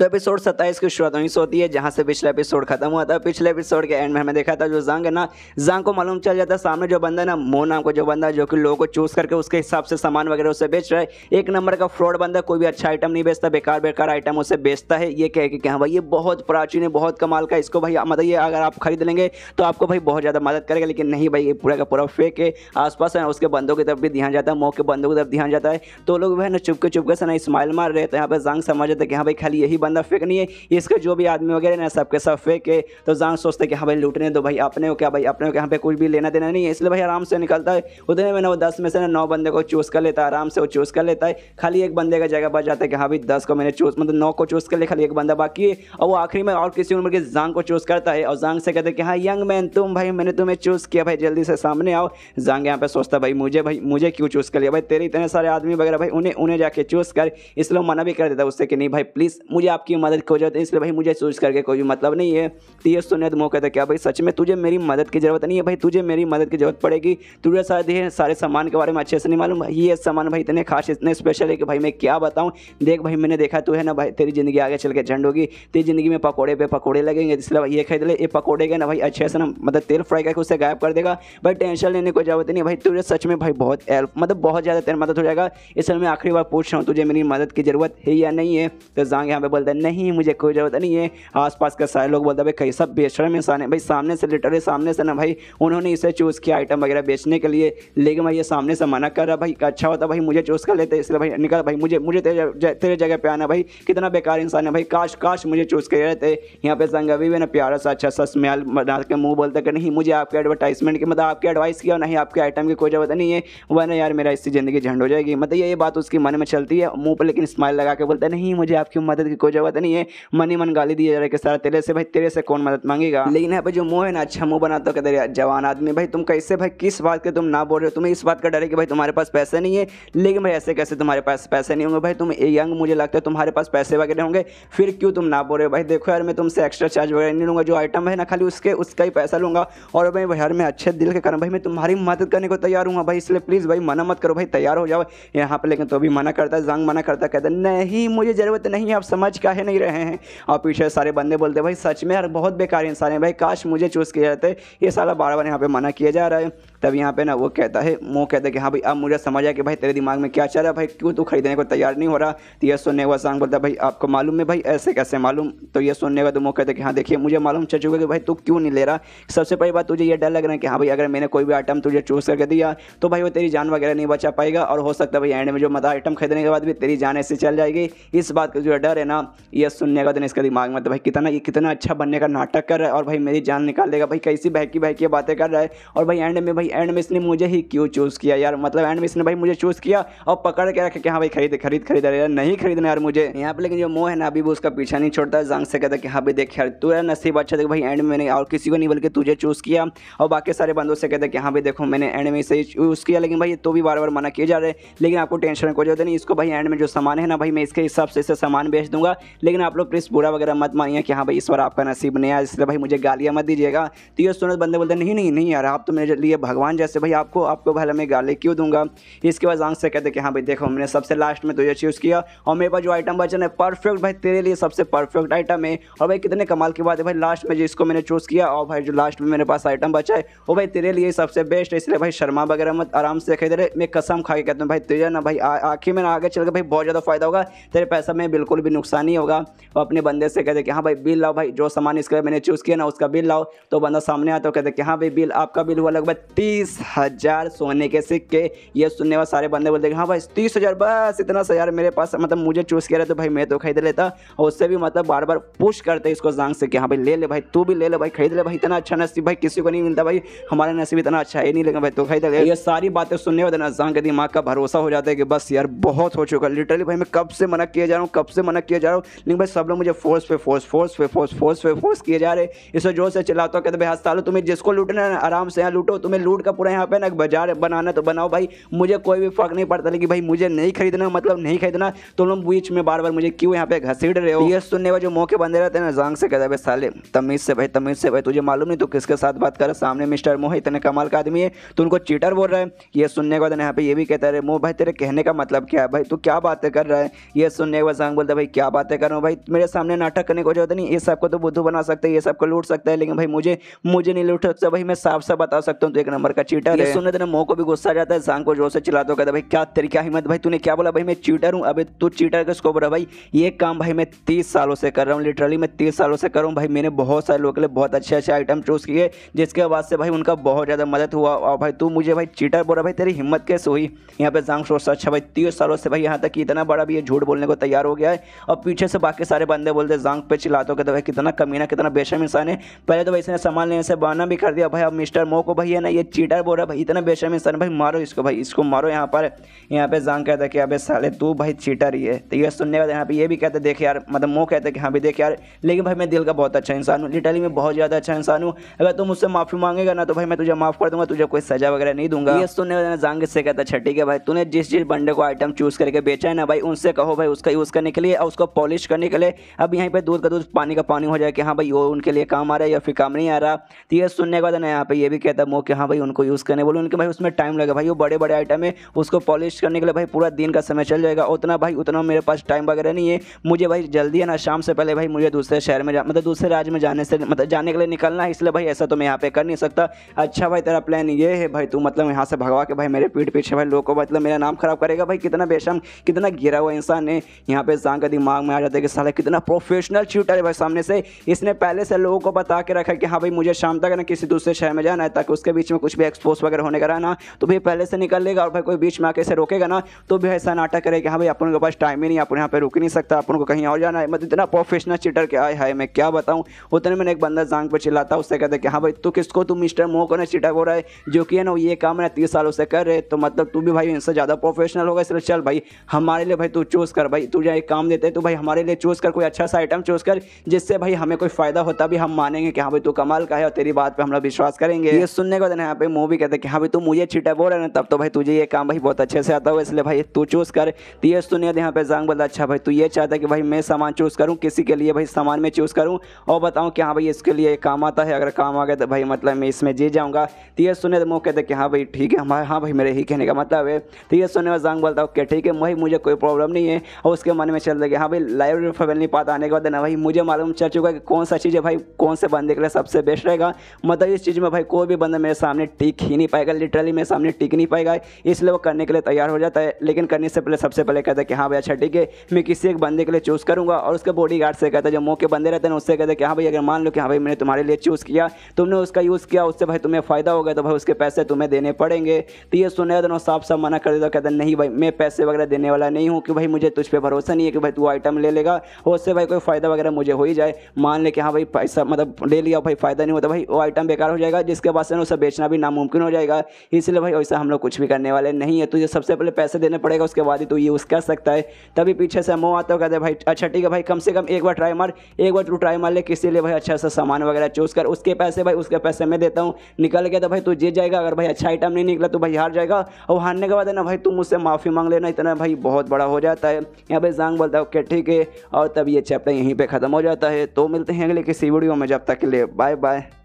तो एपिसोड सत्ताईस की शुरुआत वहीं से होती है जहाँ से पिछला एपिसोड खत्म हुआ था पिछले एपिसोड के एंड में हमें देखा था जो जंग है ना जंग को मालूम चल जाता है सामने जो बंदा ना मो नाम का जो बंदा जो कि लोगों को चूज करके उसके हिसाब से सामान वगैरह उसे बेच रहा है एक नंबर का फ्रॉड बंदा कोई भी अच्छा आइटम नहीं बेचता बेकार बेकार आइटम उसे बेचता है ये कह के कि हाँ भाई ये बहुत प्राचीन है बहुत कमाल का इसको भाई मतलब ये अगर आप खरीद लेंगे तो आपको भाई बहुत ज़्यादा मदद करेगा लेकिन नहीं भाई ये पूरा का पूरा फेक है आसपास है उसके बंदों की तरफ भी ध्यान जाता है मोह के बंदों की तरफ ध्यान जाता है तो लोग वह ना चुपके चुपके से ना स्माइल मार रहे थे तो यहाँ पर जंग समझ जाता है कि हाँ भाई खाली यही बंदा फेक नहीं है इसके जो भी आदमी वगैरह ना सबके सब फेक है तो जान सोचते कि हाँ भाई लूटने दो भाई अपने हो क्या भाई अपने हो क्या यहाँ पे कुछ भी लेना देना नहीं है इसलिए भाई आराम से निकलता है उतने में ना वो दस में से ना नौ बंदे को चूज़ कर लेता है आराम से वो चूज़ कर लेता है खाली एक बंदे का जगह बच जाता है कि हाँ भाई दस को मैंने चूज़ मतलब नौ को चूज़ कर लिया खाली एक बंदा बाकी है और वो आखिरी में और किसी उम्र के जांग को चूज़ करता है और जांग से कहते हैं कि हाँ यंग मैन तुम भाई मैंने तुम्हें चूज़ किया भाई जल्दी से सामने आओ जांग यहाँ पे सोचता भाई मुझे भाई मुझे क्यों चूज़ कर लिया भाई तेरे इतने सारे आदमी वगैरह भाई उन्हें उन्हें जाके चूज़ कर इसलिए मना भी कर देता उससे कि नहीं भाई प्लीज़ मुझे आपकी मदद की जरूरत है इसलिए भाई मुझे चूज करके कोई मतलब नहीं है तो ये सुने तो मौका था क्या भाई सच में तुझे मेरी मदद की जरूरत नहीं है भाई तुझे मेरी मदद की जरूरत पड़ेगी तुझे शायद ये सारे सामान के बारे में अच्छे से नहीं मालूम ये सामान भाई इतने खास इतने स्पेशल है कि भाई मैं क्या बताऊँ देख भाई मैंने देखा तू है ना भाई तेरी ज़िंदगी आगे चल के झंड होगी तेरी ज़िंदगी में पकौड़े पे पकौड़े लगेंगे इसलिए भाई ये खरीद ले ये पकौड़े गए ना भाई अच्छे से ना मतलब तेल फ्राई करके उसे गायब कर देगा भाई टेंशन लेने को जरूरत नहीं भाई तुझे सच में भाई बहुत हेल्प मतलब बहुत ज़्यादा तेरी मदद हो जाएगा इसलिए मैं आखिरी बार पूछ रहा हूँ तुझे मेरी मदद की ज़रूरत है या नहीं है तो जाएंगे यहाँ पे बोलता है नहीं मुझे कोई ज़रूरत नहीं है आसपास के सारे लोग बोलते भाई कई सब बेशरम इंसान है भाई सामने से लिटरली सामने से ना भाई उन्होंने इसे चूज़ किया आइटम वगैरह बेचने के लिए लेकिन भाई ये सामने से मना कर रहा भाई अच्छा होता भाई मुझे चूज़ कर लेते इसलिए भाई निकल भाई मुझे मुझे तेरे जगह पे आना भाई कितना बेकार इंसान है भाई काश काश मुझे चूज़ कर रहते यहाँ पे संगवी भी ना प्यारा सा अच्छा सा स्मेल बना के मुँह बोलते कि नहीं मुझे आपके एडवर्टाइजमेंट की मतलब आपके एडवाइस किया नहीं आपके आइटम की कोई ज़रूरत नहीं है वरना यार मेरा इसी ज़िंदगी झंड हो जाएगी मतलब ये बात उसके मन में चलती है मुँह पर लेकिन स्माइल लगा के बोलता नहीं मुझे आपकी मदद की कोई जरूरत नहीं है मनी मन गाली दिया जा रहा है कि सारा तेरे से भाई तेरे से कौन मदद मांगेगा लेकिन यहाँ पे जो मुँह है ना अच्छा मुँह बनाता कहते जवान आदमी भाई तुम कैसे भाई किस बात के तुम ना बोल रहे हो तुम्हें इस बात का डर है कि भाई तुम्हारे पास पैसे नहीं है लेकिन भाई ऐसे कैसे तुम्हारे पास पैसे नहीं होंगे भाई तुम यंग मुझे लगता है तुम्हारे पास पैसे वगैरह होंगे फिर क्यों तुम ना बोल रहे हो भाई देखो यार मैं तुमसे एक्स्ट्रा चार्ज वगैरह नहीं लूँगा जो आइटम है ना खाली उसके उसका ही पैसा लूँगा और भाई यार मैं अच्छे दिल के कारण भाई मैं तुम्हारी मदद करने को तैयार हूँ भाई इसलिए प्लीज़ भाई मना मत करो भाई तैयार हो जाओ यहाँ पर लेकिन तो भी मना करता है जंग मना करता कहता नहीं मुझे ज़रूरत नहीं है आप समझ ही नहीं रहे हैं और पीछे सारे बंदे बोलते भाई सच में यार बहुत बेकार इंसान है भाई काश मुझे चूज़ किया जाते ये सारा बार बार यहाँ पर मना किया जा रहा है तब यहाँ पे ना वो कहता है मुँह कहता है कि हाँ भाई अब मुझे समझ आया कि भाई तेरे दिमाग में क्या चल रहा है भाई क्यों तू खरीदने को तैयार नहीं हो रहा तो यह सुनने का सांग बोलता भाई आपको मालूम है भाई ऐसे कैसे मालूम तो ये सुनने का तो मुँह कहता है कि हाँ देखिए मुझे मालूम चल चुका कि भाई तू क्यों नहीं ले रहा सबसे पहली बात तुझे ये डर लग रहा है कि हाँ भाई अगर मैंने कोई भी आइटम तुझे चूज़ करके दिया तो भाई वो तेरी जान वगैरह नहीं बचा पाएगा और हो सकता है भाई एंड में जो मतलब आइटम खरीदने के बाद भी तेरी जान ऐसे चल जाएगी इस बात का जो डर है ना ये सुनने का दिन तो इसका दिमाग में तो भाई कितना ये कितना अच्छा बनने का नाटक कर रहा है और भाई मेरी जान निकाल देगा भाई कैसी बहकी बहकी बातें कर रहा है और भाई एंड में भाई एंड में इसने मुझे ही क्यों चूज़ किया यार मतलब एंड में इसने भाई मुझे चूज़ किया और पकड़ के रखा कि हाँ भाई खरीद खरीद खरीद यार नहीं खरीदना यार मुझे यहाँ पर लेकिन जो मोह है ना अभी वो उसका पीछा नहीं छोड़ता है जंग से कहता कि हाँ भाई देख यार तू यार नसीब अच्छा देख भाई एंड में मैंने और किसी को नहीं बल्कि तुझे चूज़ किया और बाकी सारे बंदों से कहते कि हाँ भाई देखो मैंने एंड में सही चूज़ किया लेकिन भाई तो भी बार बार मना किए जा रहे लेकिन आपको टेंशन को जो नहीं इसको भाई एंड में जो सामान है ना भाई मैं इसके हिसाब से इसे सामान बेच दूंगा लेकिन आप लोग प्लीज़ बुरा वगैरह मत मानिए कि हाँ भाई इस बार आपका नसीब नहीं आया इसलिए भाई मुझे गालियाँ मत दीजिएगा तो ये सुनो बंदे बोलते नहीं नहीं नहीं यार आप तो मेरे लिए भगवान जैसे भाई आपको आपको भले मैं गाली क्यों दूंगा इसके बाद आंख से कहते कि हाँ भाई देखो हमने सबसे लास्ट में तो ये चूज किया और मेरे पास जो आइटम बचन है परफेक्ट भाई तेरे लिए सबसे परफेक्ट आइटम है और भाई कितने कमाल की बात है भाई लास्ट में जिसको मैंने चूज़ किया और भाई जो लास्ट में मेरे पास आइटम बचा है वो भाई तेरे लिए सबसे बेस्ट है इसलिए भाई शर्मा वगैरह मत आराम से खरीद रहे मैं कसम खा के कहता हूँ भाई तेरे ना भाई आखिर में आगे चल के भाई बहुत ज़्यादा फायदा होगा तेरे पैसा में बिल्कुल भी नुकसान नहीं होगा वो अपने बंदे से कहते कि हाँ भाई बिल लाओ भाई जो सामान इसके लिए मैंने चूज़ किया ना उसका बिल लाओ तो बंदा सामने आता है कहते कि हाँ भाई बिल आपका बिल हुआ लगभग तीस हज़ार सोने के सिक्के ये सुनने वाले सारे बंदे बोलते हाँ भाई तीस हज़ार बस इतना हजार मेरे पास मतलब मुझे चूज़ किया तो भाई मैं तो खरीद लेता और उससे भी मतलब बार बार पुश करते इसको जांग से कि हाँ भाई ले ले भाई तू भी ले ले भाई खरीद ले भाई इतना अच्छा नसीब भाई किसी को नहीं मिलता भाई हमारा नसीब इतना अच्छा है नहीं लेकिन भाई तो खरीद ले ये सारी बातें सुनने वाले ना जांग के दिमाग का भरोसा हो जाता है कि बस यार बहुत हो चुका लिटरली भाई मैं कब से मना किया जा रहा हूँ कब से मना किया जा रहा हूँ हूँ लेकिन भाई सब लोग मुझे फोर्स पे फोर्स फोर्स पे फोर्स फोर्स पे फोर्स किए जा रहे इसे जोर से चलाता हूँ कहते भाई हस्ता लो तुम्हें जिसको लूटना है आराम से यहाँ लूटो तुम्हें लूट का पूरा यहाँ पे ना बाजार बनाना तो बनाओ भाई मुझे कोई भी फर्क नहीं पड़ता लेकिन भाई मुझे नहीं खरीदना मतलब नहीं खरीदना तो लोग बीच में बार बार मुझे क्यों यहाँ पे घसीट रहे हो ये सुनने वाले जो मौके बंदे रहते हैं ना जंग से कहते भाई साले तमीज़ से भाई तमीज़ से भाई तुझे मालूम नहीं तो किसके साथ बात कर सामने मिस्टर मोह इतने कमाल का आदमी है तो उनको चीटर बोल रहा है ये सुनने के बाद यहाँ पे ये भी कहता है मोह भाई तेरे कहने का मतलब क्या है भाई तू क्या बातें कर रहा है ये सुनने के बाद जंग बोलता है भाई क्या बात बातें कर रहा हूँ भाई मेरे सामने नाटक करने को जरूरत नहीं ये सबको तो बुद्धू बना सकते हैं ये सबको लूट सकता है लेकिन भाई मुझे मुझे नहीं लूट सकता भाई मैं साफ साफ बता सकता हूँ तो एक नंबर का चीटर है सुनने तेरे मोह को भी गुस्सा जाता है शाम को जोर से चिल्ला तो कहता भाई क्या तेरी क्या हिम्मत भाई तूने क्या बोला भाई मैं चीटर हूँ अभी तू चीटर का स्कोप रहा भाई ये काम भाई मैं तीस सालों से कर रहा हूँ लिटरली मैं तीस सालों से कर रहा हूँ भाई मैंने बहुत सारे लोगों के लिए बहुत अच्छे अच्छे आइटम चूज़ किए जिसके बाद से भाई उनका बहुत ज़्यादा मदद हुआ और भाई तू मुझे भाई चीटर बोला भाई तेरी हिम्मत कैसे हुई यहाँ पे जांग सोचता अच्छा भाई तीस सालों से भाई यहाँ तक इतना बड़ा भी ये झूठ बोलने को तैयार हो गया है और पीछे से बाकी सारे बंदे बोलते जांग पे चिल्लाते कहते तो भाई कितना कमीना कितना बेशम इंसान है पहले तो भाई इसने सामान लेने से बहाना भी कर दिया भाई अब मिस्टर मो को भाई है ना ये चीटर बोल रहा भाई इतना बेशम इंसान भाई मारो इसको भाई इसको मारो यहाँ पर यहाँ पे जांग कहता है कि अब साले तू भाई चीटर ही है तो ये सुनने वाले यहाँ पे ये भी कहते देख यार मतलब मो कहते कि हाँ भी देख यार लेकिन भाई मैं दिल का बहुत अच्छा इंसान हूँ लिटरली मैं बहुत ज़्यादा अच्छा इंसान हूँ अगर तुम मुझसे माफ़ी मांगेगा ना तो भाई मैं तुझे माफ़ कर दूंगा तुझे कोई सजा वगैरह नहीं दूंगा ये सुनने वाले जांग से कहता है ठीक है भाई तूने जिस जिस बंडे को आइटम चूज़ करके बेचा है ना भाई उनसे कहो भाई उसका यूज़ करने के लिए और उसको पॉलिश करने के लिए अब यहीं पर दूध का दूध पानी का पानी हो जाए कि हाँ भाई वो उनके लिए काम आ रहा है या फिर काम नहीं आ रहा तो ये सुनने के बाद ना यहाँ पर ये भी कहता मोह कि हाँ भाई उनको यूज़ करने बोलो उनके भाई उसमें टाइम लगे भाई वो बड़े बड़े आइटम है उसको पॉलिश करने के लिए भाई पूरा दिन का समय चल जाएगा उतना भाई उतना मेरे पास टाइम वगैरह नहीं है मुझे भाई जल्दी है ना शाम से पहले भाई मुझे दूसरे शहर में जा मतलब दूसरे राज्य में जाने से मतलब जाने के लिए निकलना है इसलिए भाई ऐसा तो मैं यहाँ पे कर नहीं सकता अच्छा भाई तेरा प्लान ये है भाई तू मतलब यहाँ से भगवा के भाई मेरे पीठ पीछे भाई लोगों को मतलब मेरा नाम खराब करेगा भाई कितना बेशम कितना गिरा हुआ इंसान है यहाँ पे जान का दिमाग में आ जाता है कि साला कितना प्रोफेशनल शूटर है भाई सामने से इसने पहले से लोगों को बता के रखा है कि हाँ भाई मुझे शाम तक ना किसी दूसरे शहर में जाना है ताकि उसके बीच में कुछ भी एक्सपोज वगैरह होने का ना तो भाई पहले से निकल लेगा और भाई कोई बीच में आके से रोकेगा ना तो भी ऐसा नाटक करेगा हाँ भाई अपन के पास टाइम ही नहीं अपन यहाँ पर रुक नहीं सकता अपन को कहीं और जाना है मतलब इतना प्रोफेशनल चीटर आए हाई मैं क्या बताऊँ उतने मैंने एक बंदा जांग पर चिल्लाता उससे कहते कि हाँ भाई तू किसको तू मिस्टर मोह को ना चिटक हो रहा है जो कि है ना ये काम ना तीस सालों से कर रहे तो मतलब तू भी भाई इनसे ज़्यादा प्रोफेशनल होगा इसलिए चल भाई हमारे लिए भाई तू चूज़ कर भाई तुझे एक काम देते तो भाई हमारे लिए चूज़ कर कोई अच्छा सा आइटम चूज़ कर जिससे भाई हमें कोई फ़ायदा होता भी हम मानेंगे कि हाँ भाई तू कमाल का है और तेरी बात पर हम लोग विश्वास करेंगे ये सुनने को देना यहाँ पे मूवी कहते हैं कि हाँ भाई तू मुझे छिटा बोल रहे तब तो भाई तुझे ये काम भाई बहुत अच्छे से आता हो इसलिए भाई तू चूज़ कर तो ये सुनिए यहाँ पे जंग बोला अच्छा भाई तू ये चाहता है कि भाई मैं सामान चूज़ करूँ किसी के लिए भाई सामान में चूज़ करूँ और बताऊँ कि हाँ भाई इसके लिए काम आता है अगर काम आ गया तो भाई मतलब मैं इसमें जी जाऊँगा तो ये सुने तो मुँह कहते कि हाँ भाई ठीक है हमारे हाँ भाई मेरे ही कहने का मतलब है तो ये सुनने में जंग बोलता ओके ठीक है भाई मुझे कोई प्रॉब्लम नहीं है और उसके मन में चल रहा है हाँ भाई लाइव नहीं पाता आने के बाद ना भाई मुझे मालूम चल चुका है कि कौन सा चीज़ है भाई कौन से बंदे के लिए सबसे बेस्ट रहेगा मतलब इस चीज़ में भाई कोई भी बंदा मेरे सामने टिक ही नहीं पाएगा लिटरली मेरे सामने टिक नहीं पाएगा इसलिए वो करने के लिए तैयार हो जाता है लेकिन करने से पहले सबसे पहले कहता है कि हाँ भाई अच्छा ठीक है मैं किसी एक बंदे के लिए चूज़ करूँगा और उसके बॉडी गार्ड से कहता है जो मौके बंदे रहते हैं उससे कहते हैं कि हाँ भाई अगर मान लो कि हाँ भाई मैंने तुम्हारे लिए चूज़ किया तुमने उसका यूज़ किया उससे भाई तुम्हें फ़ायदा होगा तो भाई उसके पैसे तुम्हें देने पड़ेंगे तो ये सुने दोनों साफ साफ मना कर देता कहते नहीं भाई मैं पैसे वगैरह देने वाला नहीं हूँ कि भाई मुझे तुझ पर भरोसा नहीं है कि भाई तू आइटम ले लेगा और उससे भाई कोई फ़ायदा वगैरह मुझे हो ही जाए मान ले कि हाँ भाई पैसा मतलब ले लिया भाई फ़ायदा नहीं होता भाई वो आइटम बेकार हो जाएगा जिसके बाद से उसे बेचना भी नामुमकिन हो जाएगा इसलिए भाई वैसा हम लोग कुछ भी करने वाले नहीं है तुझे सबसे पहले पैसे देने पड़ेगा उसके बाद ही तो यूज़ कर सकता है तभी पीछे से मोह आता कहते भाई अच्छा ठीक है भाई कम से कम एक बार ट्राई मार एक बार तू ट्राई मार ले किसी लिए भाई अच्छा सा सामान वगैरह चूज़ कर उसके पैसे भाई उसके पैसे मैं देता हूँ निकल गया तो भाई तू जीत जाएगा अगर भाई अच्छा आइटम नहीं निकला तो भाई हार जाएगा और हारने के बाद है ना भाई तुम मुझसे माफ़ी मांग लेना इतना भाई बहुत बड़ा हो जाता है यहाँ पे जांग बोलता है ओके ठीक सके और तब ये चैप्टर यहीं पर ख़त्म हो जाता है तो मिलते हैं अगले किसी वीडियो में जब तक के लिए बाय बाय